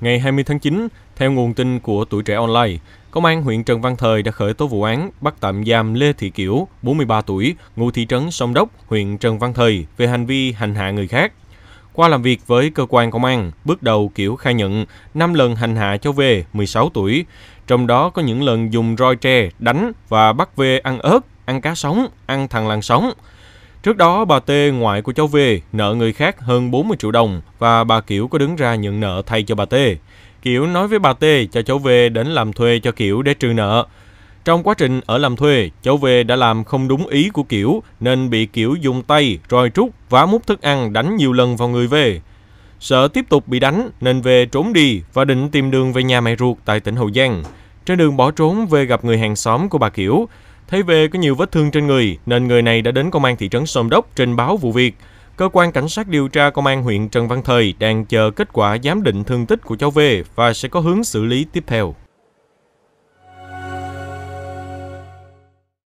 Ngày 20 tháng 9, theo nguồn tin của Tuổi Trẻ Online, Công an huyện Trần Văn Thời đã khởi tố vụ án bắt tạm giam Lê Thị Kiểu, 43 tuổi, ngụ thị trấn Sông Đốc, huyện Trần Văn Thời về hành vi hành hạ người khác. Qua làm việc với cơ quan công an, bước đầu Kiểu khai nhận 5 lần hành hạ cháu V, 16 tuổi, trong đó có những lần dùng roi tre đánh và bắt V ăn ớt, ăn cá sống, ăn thằng làng sống. Trước đó, bà T, ngoại của cháu V, nợ người khác hơn 40 triệu đồng và bà Kiểu có đứng ra nhận nợ thay cho bà T. Kiểu nói với bà T cho cháu V đến làm thuê cho Kiểu để trừ nợ. Trong quá trình ở làm thuê, cháu V đã làm không đúng ý của Kiểu nên bị Kiểu dùng tay, roi trúc, vá mút thức ăn đánh nhiều lần vào người V. Sợ tiếp tục bị đánh nên V trốn đi và định tìm đường về nhà mẹ ruột tại tỉnh Hậu Giang. Trên đường bỏ trốn, V gặp người hàng xóm của bà Kiểu. Thấy về có nhiều vết thương trên người nên người này đã đến công an thị trấn Sông Đốc trình báo vụ việc. Cơ quan cảnh sát điều tra công an huyện Trần Văn Thời đang chờ kết quả giám định thương tích của cháu V và sẽ có hướng xử lý tiếp theo.